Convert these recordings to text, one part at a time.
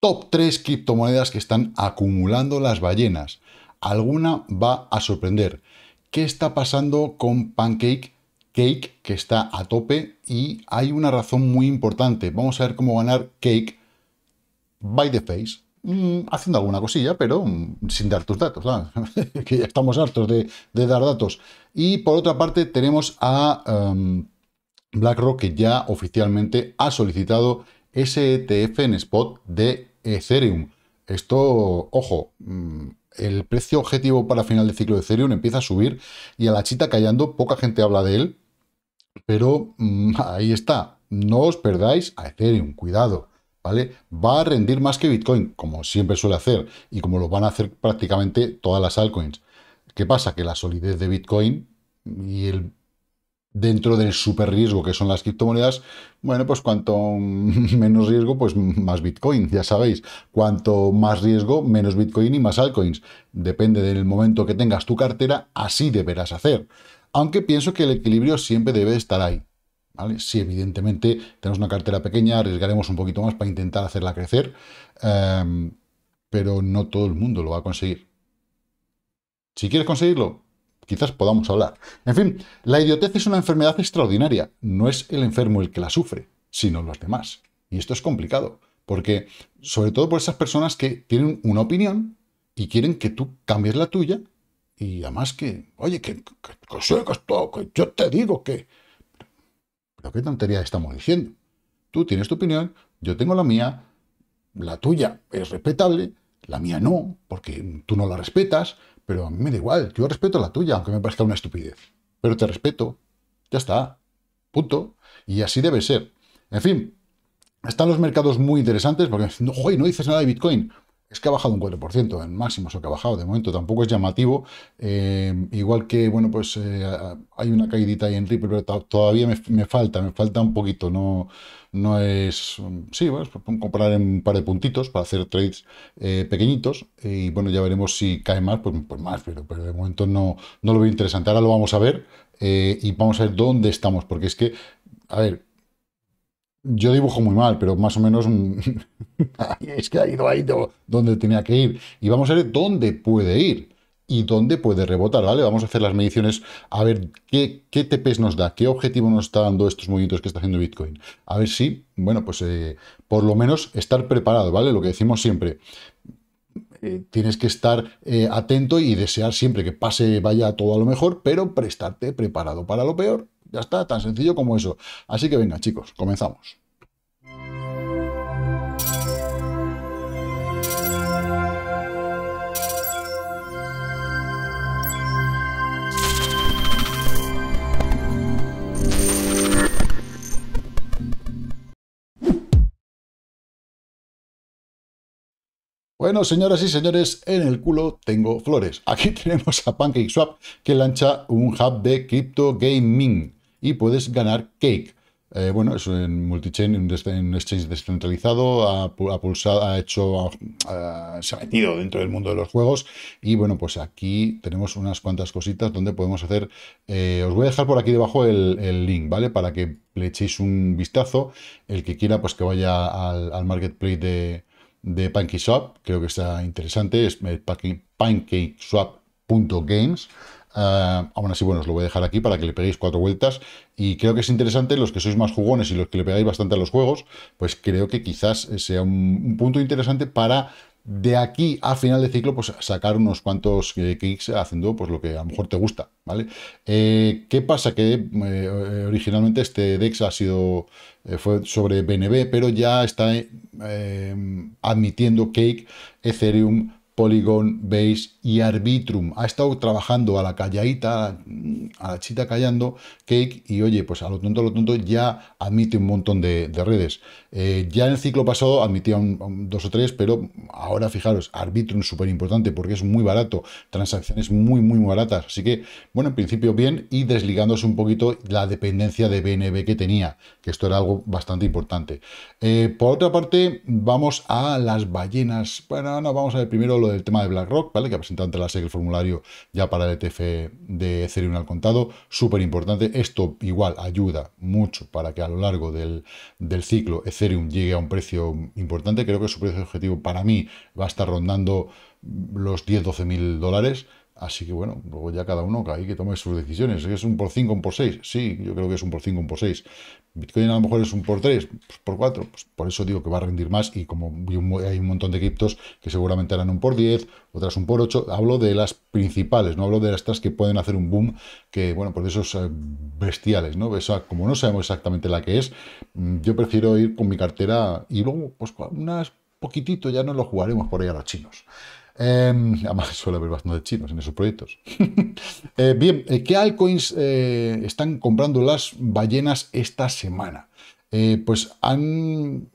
top 3 criptomonedas que están acumulando las ballenas. Alguna va a sorprender. ¿Qué está pasando con Pancake Cake, que está a tope? Y hay una razón muy importante. Vamos a ver cómo ganar Cake by the face. Mm, haciendo alguna cosilla, pero mm, sin dar tus datos, que ya estamos hartos de, dar datos. Y por otra parte tenemos a em, BlackRock, que ya oficialmente ha solicitado ese en spot de Ethereum. Esto, ojo, mm, el precio objetivo para final de ciclo de Ethereum empieza a subir y a la chita callando, poca gente habla de él, pero mm, ahí está. No os perdáis a Ethereum, cuidado. ¿Vale? Va a rendir más que Bitcoin, como siempre suele hacer, y como lo van a hacer prácticamente todas las altcoins. ¿Qué pasa? Que la solidez de Bitcoin y el dentro del super riesgo que son las criptomonedas, bueno, pues cuanto menos riesgo, pues más Bitcoin, ya sabéis. Cuanto más riesgo, menos Bitcoin y más altcoins. Depende del momento que tengas tu cartera, así deberás hacer. Aunque pienso que el equilibrio siempre debe estar ahí. ¿Vale? evidentemente tenemos una cartera pequeña, arriesgaremos un poquito más para intentar hacerla crecer, em, pero no todo el mundo lo va a conseguir. Si quieres conseguirlo, quizás podamos hablar. En fin, la idiotez es una enfermedad extraordinaria. No es el enfermo el que la sufre, sino los demás. Y esto es complicado, porque sobre todo por esas personas que tienen una opinión y quieren que tú cambies la tuya, y además que, oye, que, que, que, que yo te digo que... pero qué tontería estamos diciendo. Tú tienes tu opinión, yo tengo la mía, la tuya es respetable, la mía no, porque tú no la respetas, pero a mí me da igual, yo respeto la tuya, aunque me parezca una estupidez. Pero te respeto, ya está, punto. Y así debe ser. En fin, están los mercados muy interesantes porque no, no dices nada de Bitcoin es que ha bajado un 4% en máximo eso que ha bajado de momento, tampoco es llamativo. Eh, igual que, bueno, pues eh, hay una caídita ahí en Ripple, pero todavía me, falta, me falta un poquito. No, no es. Mm, sí, bueno, pues, pues, comprar en un par de puntitos para hacer trades eh, pequeñitos. Y bueno, ya veremos si cae más, pues, pues, más, pero, pero de momento no, no lo veo interesante. Ahora lo vamos a ver y vamos a ver dónde estamos, porque es que, a ver, yo dibujo muy mal, pero más o menos mm, es que ha ido ahí donde tenía que ir. Y vamos a ver dónde puede ir y dónde puede rebotar, ¿vale? Vamos a hacer las mediciones a ver qué, qué nos da, qué objetivo nos está dando estos movimientos que está haciendo Bitcoin. A ver si, bueno, pues eh, por lo menos estar preparado, ¿vale? Lo que decimos siempre. Eh, tienes que estar eh, atento y desear siempre que pase, vaya todo a lo mejor, pero prestarte preparado para lo peor. Ya está, tan sencillo como eso. Así que venga, chicos, comenzamos. Bueno, señoras y señores, en el culo tengo flores. Aquí tenemos a PancakeSwap que lanza un hub de crypto gaming y puedes ganar cake. Eh, bueno, eso en multichain, en un exchange descentralizado, ha, pulsado, ha hecho, se ha metido dentro del mundo de los juegos. Y bueno, pues aquí tenemos unas cuantas cositas donde podemos hacer. Eh, os voy a dejar por aquí debajo el, link, ¿vale? Para que le echéis un vistazo. El que quiera, pues que vaya al, marketplace de, de PancakeSwap, creo que está interesante, es eh, pancakeswap.games. Eh, aún así, bueno, os lo voy a dejar aquí para que le peguéis cuatro vueltas. Y creo que es interesante, los que sois más jugones y los que le pegáis bastante a los juegos, pues creo que quizás sea un, punto interesante para de aquí a final de ciclo, pues sacar unos cuantos eh, haciendo pues lo que a lo mejor te gusta, ¿vale? Eh, ¿Qué pasa? Que eh, originalmente este Dex ha sido fue sobre BNB, pero ya está admitiendo Cake, Ethereum, Polygon, Base y Arbitrum. Ha estado trabajando a la calladita, a la chita callando, Cake, y oye, pues a lo tonto, a lo tonto, ya admite un montón de, redes. Eh, ya en el ciclo pasado admitía dos o tres, pero ahora fijaros, Arbitrum es súper importante porque es muy barato, transacciones muy, muy baratas. Así que, bueno, en principio bien y desligándose un poquito la dependencia de BNB que tenía, que esto era algo bastante importante. Eh, por otra parte, vamos a las ballenas. Bueno, no, vamos a ver primero lo del tema de BlackRock, ¿vale? Que ha presentado ante la SEC el formulario ya para el ETF de Ethereum al contado. Súper importante. Esto igual ayuda mucho para que a lo largo del, del ciclo Ethereum llegue a un precio importante. Creo que su precio objetivo para mí va a estar rondando los 10-12 mil dólares. Así que bueno, luego ya cada uno ahí que tome sus decisiones. ¿Es un por 5, un por 6? Sí, yo creo que es un por 5, un por 6. Bitcoin a lo mejor es un por 3, pues por 4. Pues por eso digo que va a rendir más y como hay un montón de criptos que seguramente harán un por 10, otras un por 8. Hablo de las principales, no hablo de estas que pueden hacer un boom, que bueno, por pues esos eh, bestiales, ¿no? como no sabemos exactamente la que es, mm, yo prefiero ir con mi cartera y luego, pues unas poquitito ya no lo jugaremos por ahí a los chinos. Em, además, suele haber de chinos en esos proyectos. Eh, bien, eh, ¿qué altcoins eh, están comprando las ballenas esta semana? pues han,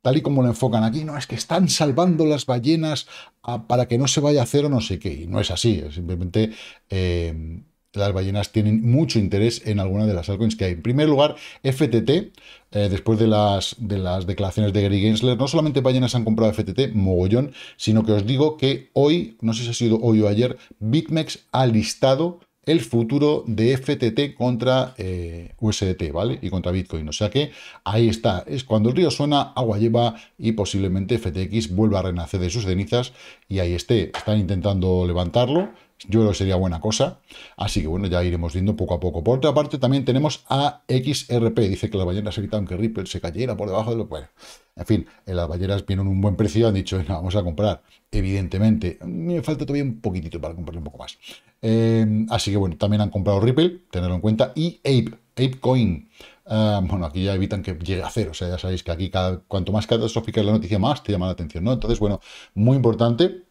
tal y como lo enfocan aquí, no, es que están salvando las ballenas ah, para que no se vaya a cero no sé qué, y no es así, simplemente em, las ballenas tienen mucho interés en alguna de las altcoins que hay. En primer lugar, FTT, eh, después de las, de las declaraciones de Gary Gensler, no solamente ballenas han comprado FTT, mogollón, sino que os digo que hoy, no sé si ha sido hoy o ayer, BitMEX ha listado el futuro de FTT contra eh, USDT, ¿vale? Y contra Bitcoin. O sea que ahí está. Es cuando el río suena, agua lleva y posiblemente FTX vuelva a renacer de sus cenizas y ahí esté. Están intentando levantarlo yo creo que sería buena cosa. Así que bueno, ya iremos viendo poco a poco. Por otra parte, también tenemos a XRP. Dice que las ballenas evitan que Ripple se cayera por debajo de lo. Bueno, en fin, eh, las ballenas vieron un buen precio han dicho, vamos a comprar. Evidentemente, me falta todavía un poquitito para comprar un poco más. Eh, así que bueno, también han comprado Ripple, tenerlo en cuenta. Y Ape, ApeCoin. Ah, bueno, aquí ya evitan que llegue a cero. O sea, ya sabéis que aquí cada, cuanto más catastrófica es la noticia, más te llama la atención, ¿no? Entonces, bueno, muy importante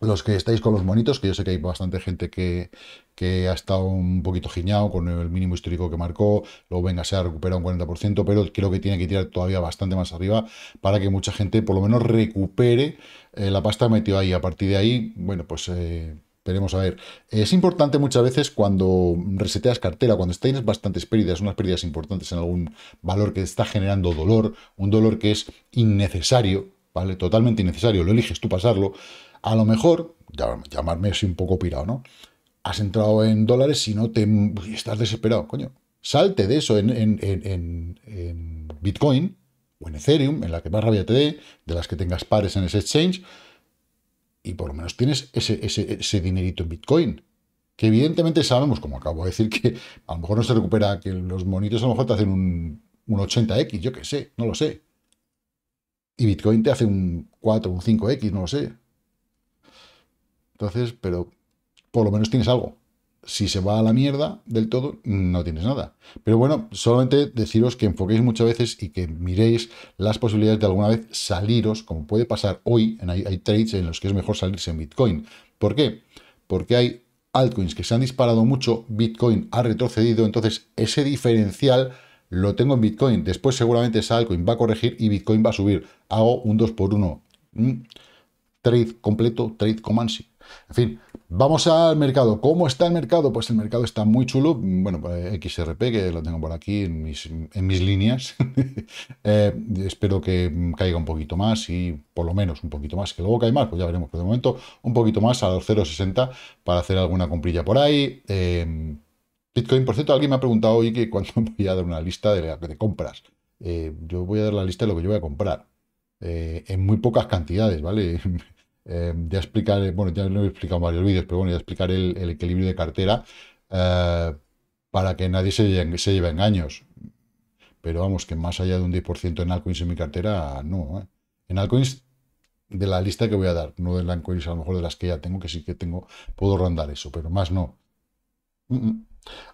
los que estáis con los monitos, que yo sé que hay bastante gente que, ha estado un poquito giñado con el mínimo histórico que marcó, luego venga, se ha recuperado un 40%, pero creo que tiene que tirar todavía bastante más arriba para que mucha gente por lo menos recupere eh, la pasta metida ahí. A partir de ahí, bueno, pues... Eh, veremos a ver. Es importante muchas veces cuando reseteas cartera, cuando tienes bastantes pérdidas, unas pérdidas importantes en algún valor que está generando dolor, un dolor que es innecesario, ¿vale? Totalmente innecesario, lo eliges tú pasarlo, a lo mejor, llamarme así un poco pirado, ¿no? Has entrado en dólares si no te estás desesperado, coño. Salte de eso en, Bitcoin o en Ethereum, en la que más rabia te dé, de las que tengas pares en ese exchange, y por lo menos tienes ese, dinerito en Bitcoin que evidentemente sabemos, como acabo de decir, que a lo mejor no se recupera, que los monitos a lo mejor te hacen un, un 80X, yo qué sé, no lo sé. Y Bitcoin te hace un 4, un 5X, no lo sé. Entonces, pero por lo menos tienes algo. Si se va a la mierda del todo, no tienes nada. Pero bueno, solamente deciros que enfoquéis muchas veces y que miréis las posibilidades de alguna vez saliros, como puede pasar hoy, en, hay, trades en los que es mejor salirse en Bitcoin. ¿Por qué? Porque hay altcoins que se han disparado mucho, Bitcoin ha retrocedido, entonces ese diferencial lo tengo en Bitcoin. Después seguramente esa altcoin va a corregir y Bitcoin va a subir. Hago un 2 x 1 Trade completo, trade comansi. En fin, vamos al mercado. ¿Cómo está el mercado? Pues el mercado está muy chulo. Bueno, eh, XRP, que lo tengo por aquí en mis, líneas. Eh, espero que caiga un poquito más y por lo menos un poquito más. Que luego cae más, pues ya veremos. Pero de momento, un poquito más a los 0,60 para hacer alguna comprilla por ahí. Eh, Bitcoin, por cierto, alguien me ha preguntado hoy que cuándo voy a dar una lista de, compras. yo voy a dar la lista de lo que yo voy a comprar. en muy pocas cantidades, ¿vale? Eh, ya explicaré, bueno, ya lo he explicado en varios vídeos, pero bueno, ya explicaré el, equilibrio de cartera eh, para que nadie se, lleve, engaños. Pero vamos, que más allá de un 10% en altcoins en mi cartera, no. ¿eh? En altcoins de la lista que voy a dar, no de altcoins a lo mejor de las que ya tengo, que sí que tengo, puedo rondar eso, pero más no. Mm, mm.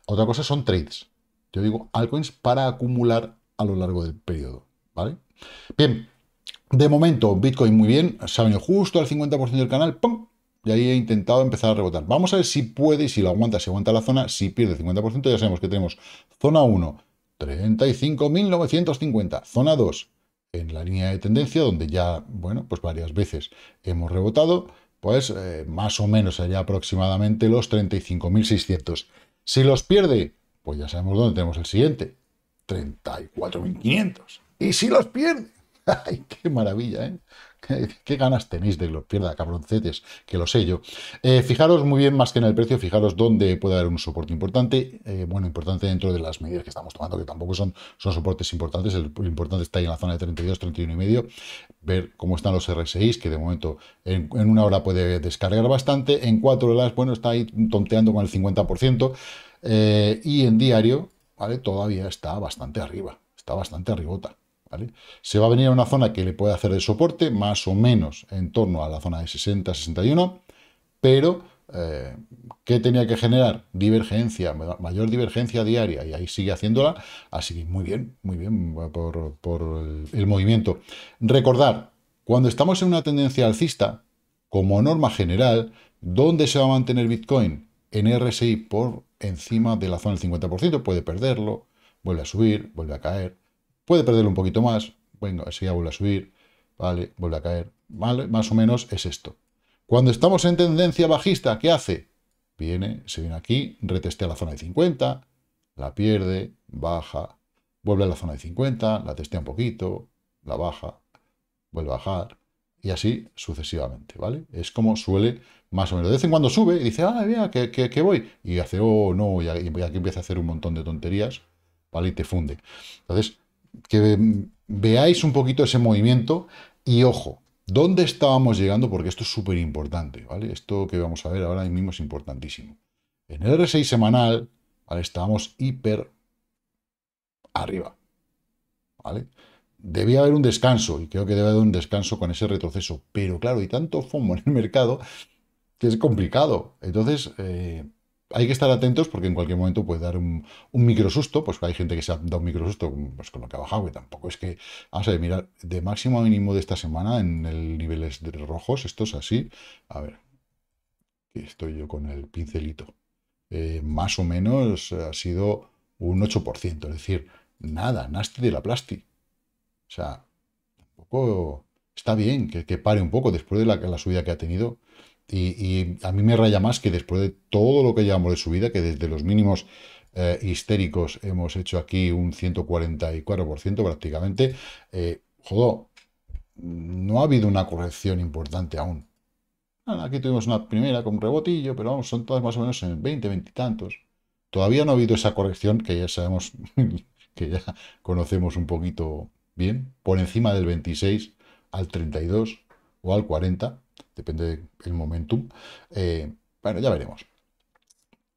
Otra cosa son trades. Yo digo altcoins para acumular a lo largo del periodo, ¿vale? Bien, de momento, Bitcoin muy bien, se ha venido justo al 50% del canal, ¡pum! Y ahí he intentado empezar a rebotar. Vamos a ver si puede y si lo aguanta, si aguanta la zona, si pierde 50%, ya sabemos que tenemos zona 1, 35.950, zona 2, en la línea de tendencia, donde ya, bueno, pues varias veces hemos rebotado, pues eh, más o menos sería aproximadamente los 35.600. Si los pierde, pues ya sabemos dónde tenemos el siguiente, 34.500. ¿Y si los pierde? ¡Ay, qué maravilla! ¿eh? ¿Qué, ganas tenéis de que lo pierda, cabroncetes? Que lo sé yo. Eh, fijaros muy bien, más que en el precio, fijaros dónde puede haber un soporte importante. Eh, bueno, importante dentro de las medidas que estamos tomando, que tampoco son, soportes importantes. El, importante está ahí en la zona de 32, 31 y medio. Ver cómo están los RSIs, que de momento en, una hora puede descargar bastante. En cuatro horas, bueno, está ahí tonteando con el 50%. Eh, y en diario, ¿vale? Todavía está bastante arriba. Está bastante arribota. Se va a venir a una zona que le puede hacer de soporte, más o menos en torno a la zona de 60-61, pero eh, ¿qué tenía que generar divergencia, mayor divergencia diaria, y ahí sigue haciéndola, así que muy bien, muy bien por, por el, el movimiento. Recordar, cuando estamos en una tendencia alcista, como norma general, ¿dónde se va a mantener Bitcoin? En RSI por encima de la zona del 50%, puede perderlo, vuelve a subir, vuelve a caer, Puede perder un poquito más. Bueno, si ya vuelve a subir. Vale, vuelve a caer. Vale, más o menos es esto. Cuando estamos en tendencia bajista, ¿qué hace? Viene, se viene aquí, retestea la zona de 50, la pierde, baja, vuelve a la zona de 50, la testea un poquito, la baja, vuelve a bajar, y así sucesivamente, ¿vale? Es como suele, más o menos, de vez en cuando sube y dice, ah, mira, que, que voy, y hace, oh, no, y aquí empieza a hacer un montón de tonterías, ¿vale? Y te funde. Entonces, que veáis un poquito ese movimiento y ojo, ¿dónde estábamos llegando? Porque esto es súper importante, ¿vale? Esto que vamos a ver ahora mismo es importantísimo. En el R6 semanal, ¿vale? Estábamos hiper arriba, ¿vale? Debía haber un descanso, y creo que debe haber un descanso con ese retroceso, pero claro, hay tanto FOMO en el mercado que es complicado. Entonces, eh, hay que estar atentos porque en cualquier momento puede dar un, micro microsusto, pues hay gente que se ha dado un microsusto pues con lo que ha bajado, que tampoco es que, vamos a ver, mirar, de máximo a mínimo de esta semana en el niveles de rojos, esto es así, a ver, estoy yo con el pincelito, eh, más o menos ha sido un 8%, es decir, nada, nasty de la plasti, o sea, tampoco está bien que, pare un poco después de la, la subida que ha tenido, y, a mí me raya más que después de todo lo que llevamos de subida, que desde los mínimos eh, histéricos hemos hecho aquí un 144% prácticamente, eh, joder, no ha habido una corrección importante aún. Aquí tuvimos una primera con rebotillo, pero vamos, son todas más o menos en 20, 20 y tantos. Todavía no ha habido esa corrección que ya sabemos, que ya conocemos un poquito bien, por encima del 26 al 32 o al 40, depende del momentum. Eh, bueno, ya veremos.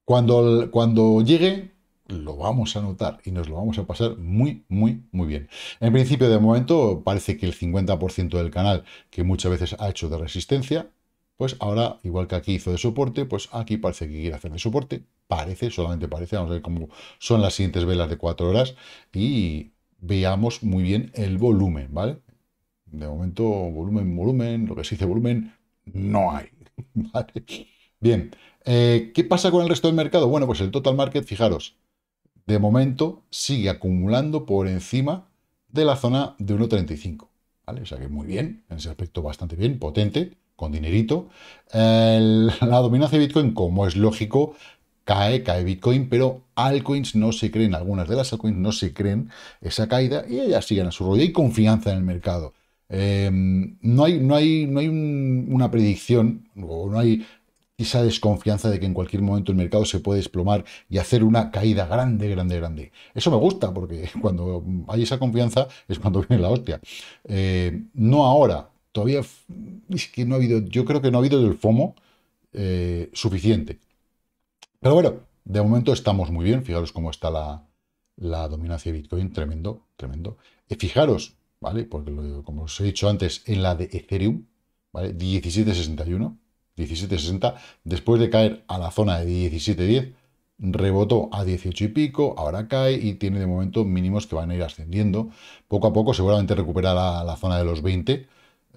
Cuando, cuando llegue, lo vamos a notar y nos lo vamos a pasar muy, muy, muy bien. En principio, de momento, parece que el 50% del canal, que muchas veces ha hecho de resistencia, pues ahora, igual que aquí hizo de soporte, pues aquí parece que quiere hacer de soporte. Parece, solamente parece. Vamos a ver cómo son las siguientes velas de 4 horas y veamos muy bien el volumen, ¿vale? De momento, volumen, volumen, lo que se dice volumen, no hay. Bien, eh, ¿qué pasa con el resto del mercado? Bueno, pues el total market, fijaros, de momento sigue acumulando por encima de la zona de 1.35. ¿Vale? O sea que muy bien, en ese aspecto bastante bien, potente, con dinerito. la dominancia de Bitcoin, como es lógico, cae, cae Bitcoin, pero altcoins no se creen, algunas de las altcoins no se creen esa caída y ellas siguen a su rollo. y confianza en el mercado. Eh, no hay, no hay, no hay una predicción, o no hay esa desconfianza de que en cualquier momento el mercado se puede desplomar y hacer una caída grande, grande, grande. Eso me gusta, porque cuando hay esa confianza es cuando viene la hostia. Eh, no ahora, todavía es que no ha habido, yo creo que no ha habido del FOMO eh, suficiente. Pero bueno, de momento estamos muy bien, fijaros cómo está la, la dominancia de Bitcoin, tremendo, tremendo. fijaros, ¿vale? Porque lo, como os he dicho antes, en la de Ethereum, ¿vale? 17.61, 17.60, después de caer a la zona de 17.10, rebotó a 18 y pico, ahora cae y tiene de momento mínimos que van a ir ascendiendo. Poco a poco seguramente recuperará la zona de los 20.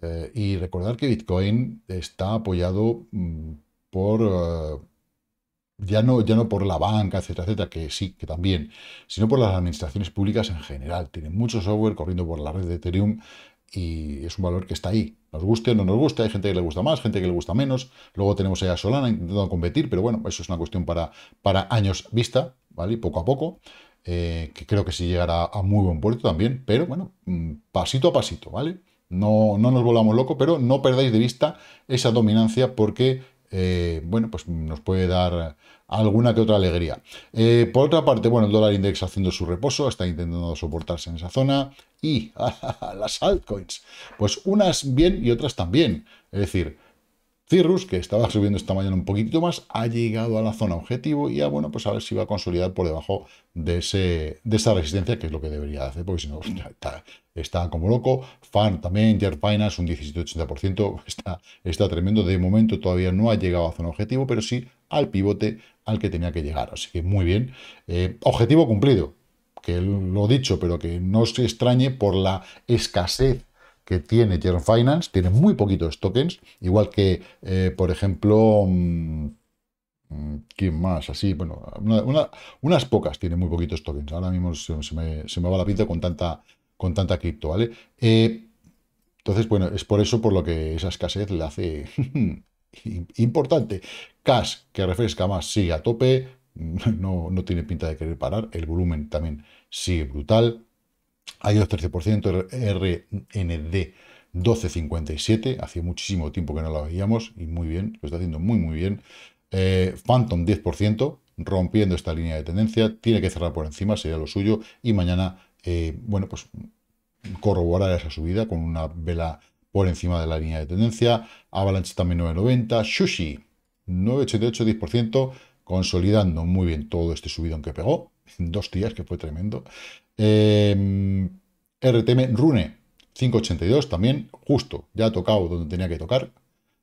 Eh, y recordar que Bitcoin está apoyado mm, por... Eh, ya no, ya no por la banca, etcétera, etcétera, que sí, que también, sino por las administraciones públicas en general. Tienen mucho software corriendo por la red de Ethereum y es un valor que está ahí. Nos guste o no nos guste, hay gente que le gusta más, gente que le gusta menos. Luego tenemos a Solana intentando competir, pero bueno, eso es una cuestión para, para años vista, ¿vale? Poco a poco. Eh, que creo que sí llegará a muy buen puerto también, pero bueno, mm, pasito a pasito, ¿vale? No, no nos volvamos locos, pero no perdáis de vista esa dominancia porque eh, bueno, pues nos puede dar alguna que otra alegría. Eh, por otra parte, bueno, el dólar index haciendo su reposo, está intentando soportarse en esa zona. Y las altcoins, pues unas bien y otras también. Es decir, Cirrus, que estaba subiendo esta mañana un poquitito más, ha llegado a la zona objetivo y a, ah, bueno, pues a ver si va a consolidar por debajo de, ese, de esa resistencia, que es lo que debería hacer, porque si no, está, como loco. FAN también, Interfinance, Finance, un 17,80%, está, está tremendo. De momento todavía no ha llegado a zona objetivo, pero sí al pivote al que tenía que llegar. Así que muy bien. Eh, objetivo cumplido, que lo he dicho, pero que no se extrañe por la escasez que tiene Jerome Finance, tiene muy poquitos tokens, igual que, eh, por ejemplo, mm, mm, ¿quién más? Así, bueno, unas pocas tiene muy poquitos tokens. Ahora mismo se, me, se, me, va la pinta con tanta, con tanta cripto, ¿vale? Eh, entonces, bueno, es por eso por lo que esa escasez le hace importante. Cash, que refresca más, sigue a tope, no, no tiene pinta de querer parar, el volumen también sigue brutal iOS 13%, RND 12.57, Hace muchísimo tiempo que no la veíamos y muy bien, lo está haciendo muy muy bien. Eh, Phantom 10%, rompiendo esta línea de tendencia, tiene que cerrar por encima, sería lo suyo, y mañana, eh, bueno, pues corroborar esa subida con una vela por encima de la línea de tendencia, Avalanche también 9.90, Sushi 9.88, 10%, consolidando muy bien todo este subido que pegó, en dos días, que fue tremendo. RTM em, Rune 582 también, justo, ya ha tocado donde tenía que tocar.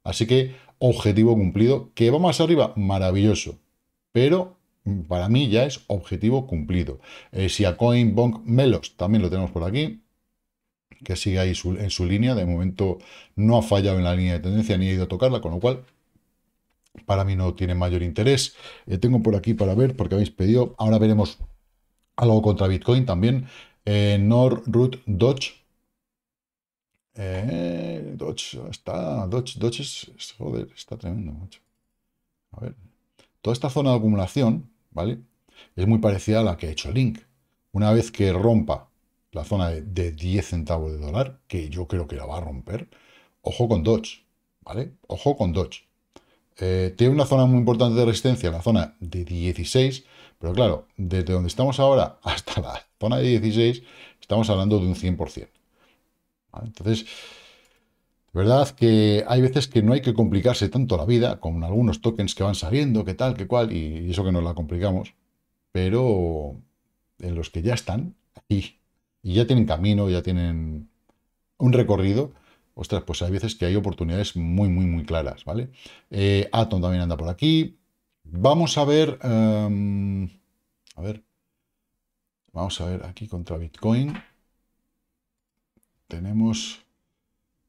Así que objetivo cumplido. Que va más arriba, maravilloso. Pero mm, para mí ya es objetivo cumplido. Eh, si a Coin Bonk Melos también lo tenemos por aquí, que sigue ahí en su línea. De momento no ha fallado en la línea de tendencia ni ha ido a tocarla, con lo cual para mí no tiene mayor interés. Eh, tengo por aquí para ver, porque habéis pedido. Ahora veremos algo contra Bitcoin también. Eh, Norroot Dodge. Eh, Dodge está. Dodge, Dodge es, Joder, está tremendo, macho. A ver. Toda esta zona de acumulación, ¿vale? Es muy parecida a la que ha hecho Link. Una vez que rompa la zona de, 10 centavos de dólar, que yo creo que la va a romper, ojo con Dodge, ¿vale? Ojo con Dodge. Eh, tiene una zona muy importante de resistencia, la zona de 16, pero claro, desde donde estamos ahora hasta la zona de 16, estamos hablando de un 100%. Entonces, verdad que hay veces que no hay que complicarse tanto la vida, con algunos tokens que van saliendo, que tal, que cual, y eso que nos la complicamos, pero en los que ya están aquí y ya tienen camino, ya tienen un recorrido, ostras, pues hay veces que hay oportunidades muy, muy, muy claras, ¿vale? Eh, Atom también anda por aquí, Vamos a ver... Em, a ver. Vamos a ver aquí contra Bitcoin. Tenemos...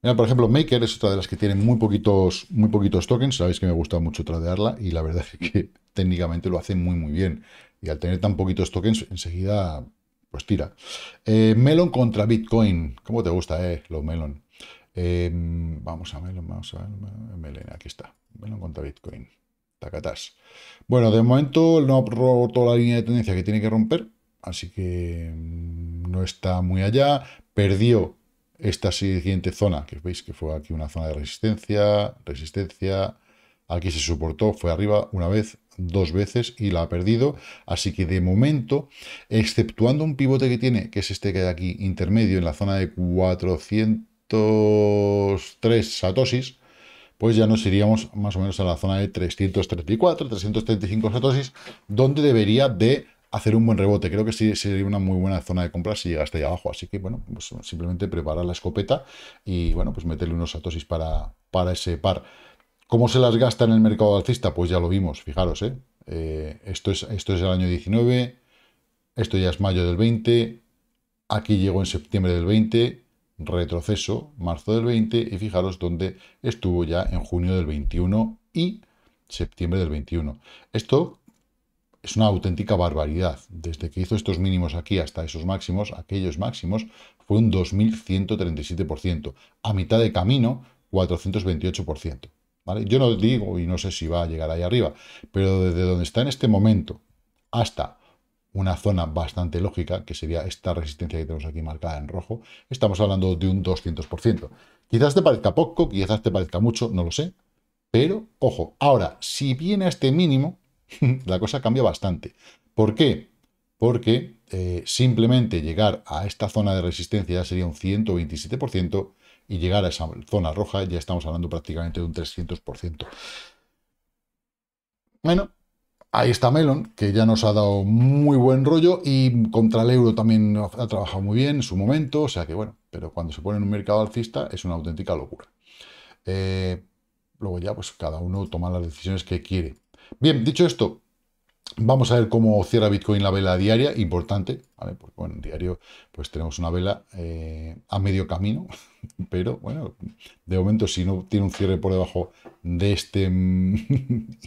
Mira, por ejemplo, Maker es otra de las que tiene muy poquitos, muy poquitos tokens. Sabéis que me gusta mucho tradearla y la verdad es que técnicamente lo hacen muy, muy bien. Y al tener tan poquitos tokens, enseguida, pues tira. Eh, melon contra Bitcoin. ¿Cómo te gusta, eh, lo Melon? Em, vamos a Melon, vamos a Melon. Eh, aquí está. Melon contra Bitcoin. Bueno, de momento no ha roto la línea de tendencia que tiene que romper, así que mm, no está muy allá. Perdió esta siguiente zona, que veis que fue aquí una zona de resistencia, resistencia. Aquí se soportó, fue arriba una vez, dos veces y la ha perdido. Así que de momento, exceptuando un pivote que tiene, que es este que hay aquí intermedio, en la zona de 403 satosis, pues ya nos iríamos más o menos a la zona de 334, 335 satosis, donde debería de hacer un buen rebote. Creo que sí sería una muy buena zona de compra si llega ahí abajo. Así que, bueno, pues simplemente preparar la escopeta y, bueno, pues meterle unos satosis para, para ese par. ¿Cómo se las gasta en el mercado alcista? Pues ya lo vimos, fijaros, ¿eh? eh esto, es, esto es el año 19, esto ya es mayo del 20, aquí llegó en septiembre del 20, retroceso, marzo del 20, y fijaros dónde estuvo ya en junio del 21 y septiembre del 21. Esto es una auténtica barbaridad. Desde que hizo estos mínimos aquí hasta esos máximos, aquellos máximos, fue un 2.137%. A mitad de camino, 428%. ¿vale? Yo no digo y no sé si va a llegar ahí arriba, pero desde donde está en este momento hasta una zona bastante lógica, que sería esta resistencia que tenemos aquí marcada en rojo, estamos hablando de un 200%. Quizás te parezca poco, quizás te parezca mucho, no lo sé, pero ojo, ahora, si viene a este mínimo, la cosa cambia bastante. ¿Por qué? Porque eh, simplemente llegar a esta zona de resistencia ya sería un 127% y llegar a esa zona roja ya estamos hablando prácticamente de un 300%. Bueno, Ahí está Melon, que ya nos ha dado muy buen rollo y contra el euro también ha trabajado muy bien en su momento, o sea que bueno, pero cuando se pone en un mercado alcista es una auténtica locura. Eh, luego ya, pues cada uno toma las decisiones que quiere. Bien, dicho esto, Vamos a ver cómo cierra Bitcoin la vela diaria, importante, Porque en diario pues tenemos una vela eh, a medio camino, pero bueno, de momento si no tiene un cierre por debajo de este mm,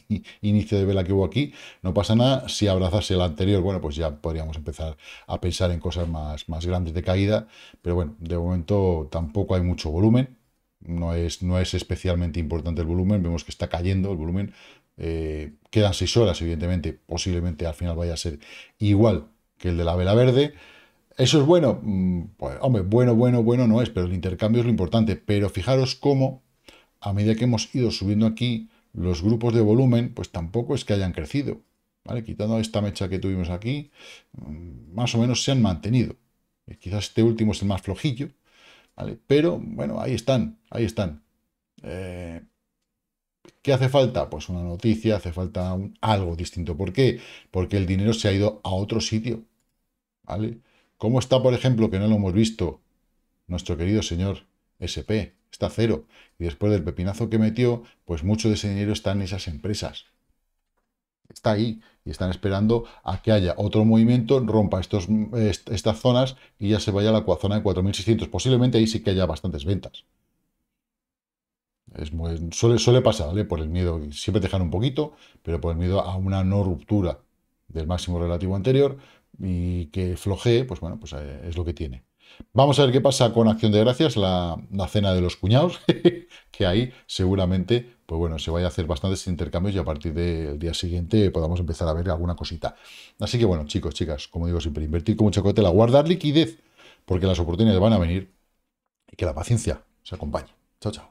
inicio de vela que hubo aquí, no pasa nada. Si abrazase el anterior, bueno, pues ya podríamos empezar a pensar en cosas más, grandes de caída, pero bueno, de momento tampoco hay mucho volumen, no es, no es especialmente importante el volumen, vemos que está cayendo el volumen, eh, quedan seis horas, evidentemente, posiblemente al final vaya a ser igual que el de la vela verde. ¿Eso es bueno? Mm, pues, hombre, bueno, bueno, bueno no es, pero el intercambio es lo importante. Pero fijaros cómo, a medida que hemos ido subiendo aquí, los grupos de volumen, pues tampoco es que hayan crecido. ¿vale? Quitando esta mecha que tuvimos aquí, mm, más o menos se han mantenido. Eh, quizás este último es el más flojillo, ¿vale? Pero, bueno, ahí están, ahí están. Eh, ¿Qué hace falta? Pues una noticia, hace falta algo distinto. ¿Por qué? Porque el dinero se ha ido a otro sitio. ¿Vale? ¿Cómo está, por ejemplo, que no lo hemos visto? Nuestro querido señor SP está cero. Y después del pepinazo que metió, pues mucho de ese dinero está en esas empresas. Está ahí y están esperando a que haya otro movimiento, rompa estas zonas y ya se vaya a la zona de 4.600. Posiblemente ahí sí que haya bastantes ventas suele, suele pasar, ¿vale? Por el miedo, siempre dejan un poquito, pero por el miedo a una no ruptura del máximo relativo anterior y que flojee, pues bueno, pues eh, es lo que tiene. Vamos a ver qué pasa con Acción de Gracias, la, cena de los cuñados, que ahí seguramente, pues bueno, se vaya a hacer bastantes intercambios y a partir del día siguiente podamos empezar a ver alguna cosita. Así que bueno, chicos, chicas, como digo siempre, invertir con mucha cautela, guardar liquidez, porque las oportunidades van a venir y que la paciencia se acompañe. Chao, chao.